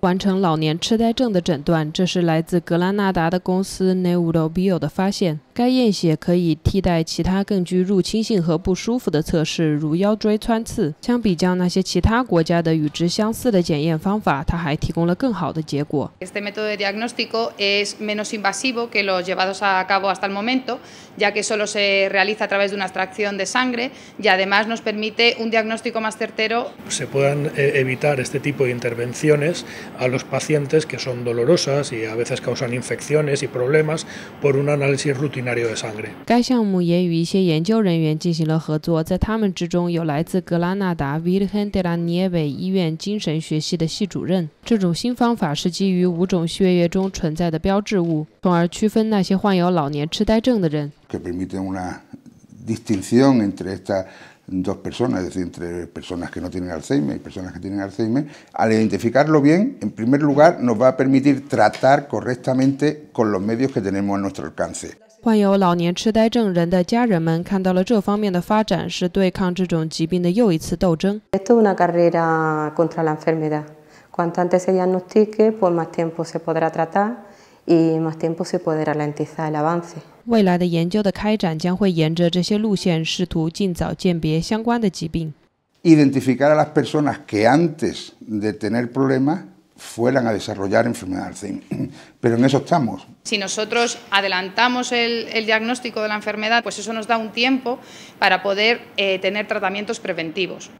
完成老年痴呆症的诊断，这是来自格拉纳达的公司 Neurobio 的发现。Este método de diagnóstico es menos invasivo que los llevados a cabo hasta el momento, ya que solo se realiza a través de una extracción de sangre y además nos permite un diagnóstico más certero. Se puedan eh, evitar este tipo de intervenciones a los pacientes que son dolorosas y a veces causan infecciones y problemas por un análisis rutinario 该项目也与一些研究人员进行了合作，在他们之中有来自格拉纳达维伦德拉涅韦医院精神学系的系主任。这种新方法是基于五种血液中存在的标志物，从而区分那些患有老年痴呆症的人。这会给我们一个区分在这两个之间的人，也就是说，那些没有阿尔茨海默病的人和那些有阿尔茨海默病的人。通过识别它，首先，它将允许我们正确地治疗我们手头的手段。患有老年痴呆症人的家人们看到了这方面的发展是对抗这种疾病的又一次斗争未来的研究的开展将会沿着这些路线试图尽早鉴别相关的疾病 even if we a t h e r up e r s o n a chiantis t e tenor problema fueran a desarrollar enfermedad de Pero en eso estamos. Si nosotros adelantamos el, diagnóstico de la enfermedad, pues eso nos da un tiempo para poder eh, tener tratamientos preventivos.